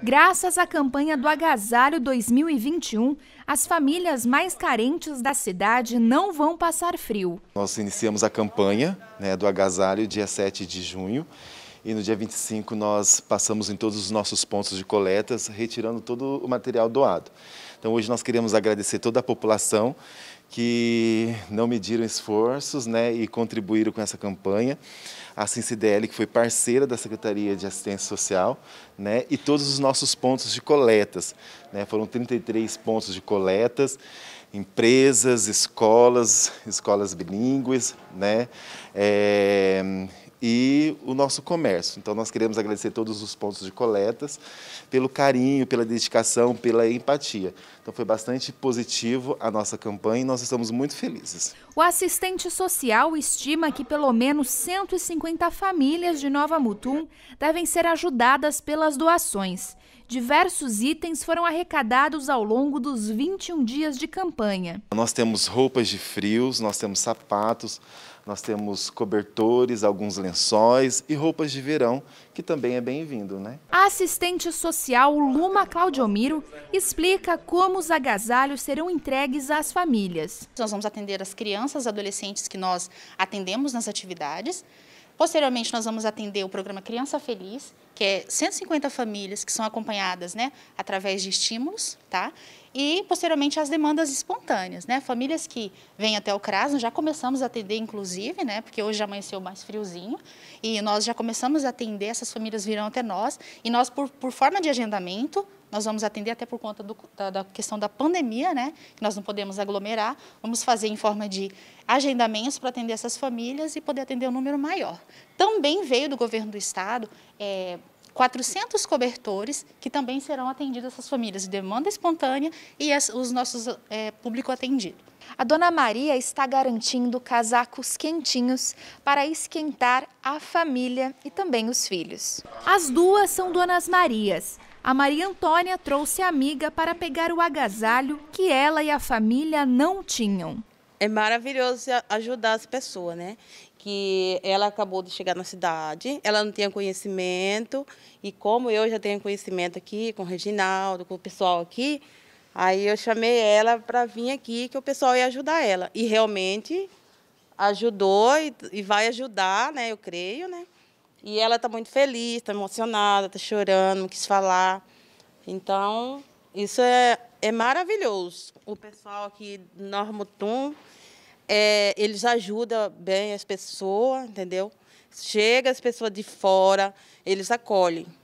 Graças à campanha do Agasalho 2021, as famílias mais carentes da cidade não vão passar frio. Nós iniciamos a campanha né, do Agasalho dia 7 de junho e no dia 25 nós passamos em todos os nossos pontos de coletas, retirando todo o material doado. Então hoje nós queremos agradecer toda a população que não mediram esforços né, e contribuíram com essa campanha a CINCDL, que foi parceira da Secretaria de Assistência Social, né, e todos os nossos pontos de coletas. Né, foram 33 pontos de coletas, empresas, escolas, escolas bilíngues, né, é, e o nosso comércio. Então, nós queremos agradecer todos os pontos de coletas pelo carinho, pela dedicação, pela empatia. Então, foi bastante positivo a nossa campanha e nós estamos muito felizes. O assistente social estima que pelo menos 150 50 famílias de Nova Mutum devem ser ajudadas pelas doações diversos itens foram arrecadados ao longo dos 21 dias de campanha. Nós temos roupas de frios, nós temos sapatos, nós temos cobertores, alguns lençóis e roupas de verão, que também é bem-vindo, né? A assistente social Luma Claudiomiro explica como os agasalhos serão entregues às famílias. Nós vamos atender as crianças, adolescentes que nós atendemos nas atividades. Posteriormente, nós vamos atender o programa Criança Feliz, que é 150 famílias que são acompanhadas acompanhadas né, através de estímulos, tá? E, posteriormente, as demandas espontâneas, né? Famílias que vêm até o CRAS, nós já começamos a atender, inclusive, né? Porque hoje já amanheceu mais friozinho e nós já começamos a atender, essas famílias virão até nós e nós, por, por forma de agendamento, nós vamos atender até por conta do, da, da, questão da pandemia, né? Que nós não podemos aglomerar, vamos fazer em forma de agendamentos para atender essas famílias e poder atender um número maior. Também veio do governo do estado é, 400 cobertores que também serão atendidos essas famílias de demanda espontânea e as, os nossos é, público atendido. A dona Maria está garantindo casacos quentinhos para esquentar a família e também os filhos. As duas são donas Marias. A Maria Antônia trouxe a amiga para pegar o agasalho que ela e a família não tinham. É maravilhoso ajudar as pessoas, né? Que ela acabou de chegar na cidade, ela não tinha conhecimento, e como eu já tenho conhecimento aqui com o Reginaldo, com o pessoal aqui, aí eu chamei ela para vir aqui, que o pessoal ia ajudar ela. E realmente ajudou e, e vai ajudar, né? Eu creio, né? E ela está muito feliz, está emocionada, está chorando, não quis falar. Então, isso é é maravilhoso. O pessoal aqui Normutum, é, eles ajudam bem as pessoas, entendeu? Chega as pessoas de fora, eles acolhem.